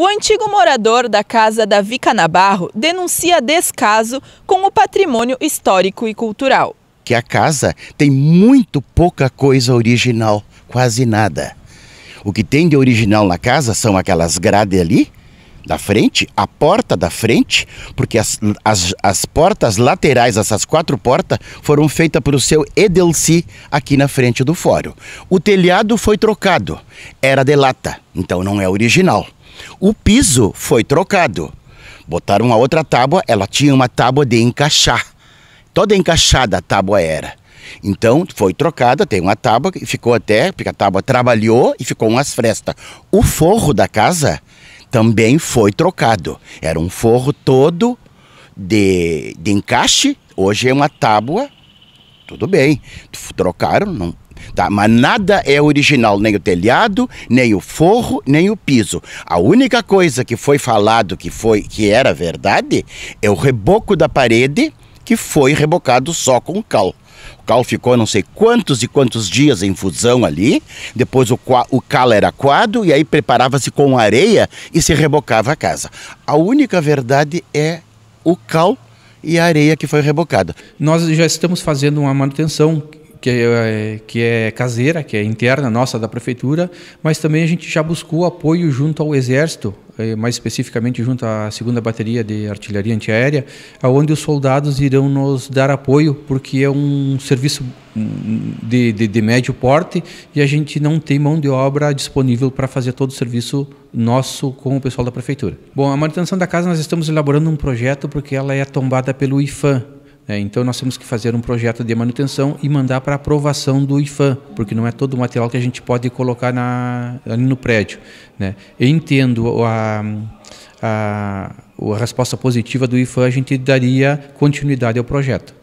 O antigo morador da Casa Davi Canabarro denuncia descaso com o patrimônio histórico e cultural. Que a casa tem muito pouca coisa original, quase nada. O que tem de original na casa são aquelas grades ali da frente, a porta da frente, porque as, as, as portas laterais, essas quatro portas, foram feitas para o seu Edelci aqui na frente do fórum. O telhado foi trocado, era de lata, então não é original. O piso foi trocado. Botaram uma outra tábua, ela tinha uma tábua de encaixar. Toda encaixada a tábua era. Então foi trocada, tem uma tábua que ficou até, porque a tábua trabalhou e ficou umas frestas. O forro da casa também foi trocado. Era um forro todo de, de encaixe, hoje é uma tábua. Tudo bem, trocaram, não, tá? Mas nada é original, nem o telhado, nem o forro, nem o piso. A única coisa que foi falado que foi que era verdade é o reboco da parede que foi rebocado só com cal. O Cal ficou não sei quantos e quantos dias em fusão ali, depois o, o cal era coado e aí preparava-se com areia e se rebocava a casa. A única verdade é o cal e a areia que foi rebocada. Nós já estamos fazendo uma manutenção que é, que é caseira, que é interna nossa da prefeitura, mas também a gente já buscou apoio junto ao exército eh, mais especificamente junto à segunda bateria de artilharia antiaérea, aonde é os soldados irão nos dar apoio, porque é um serviço hum, de, de, de médio porte e a gente não tem mão de obra disponível para fazer todo o serviço nosso com o pessoal da prefeitura. Bom, a manutenção da casa nós estamos elaborando um projeto porque ela é tombada pelo IFAM, é, então nós temos que fazer um projeto de manutenção e mandar para aprovação do IFAM, porque não é todo o material que a gente pode colocar na, ali no prédio. Né? Eu entendo a, a, a resposta positiva do IFAM, a gente daria continuidade ao projeto.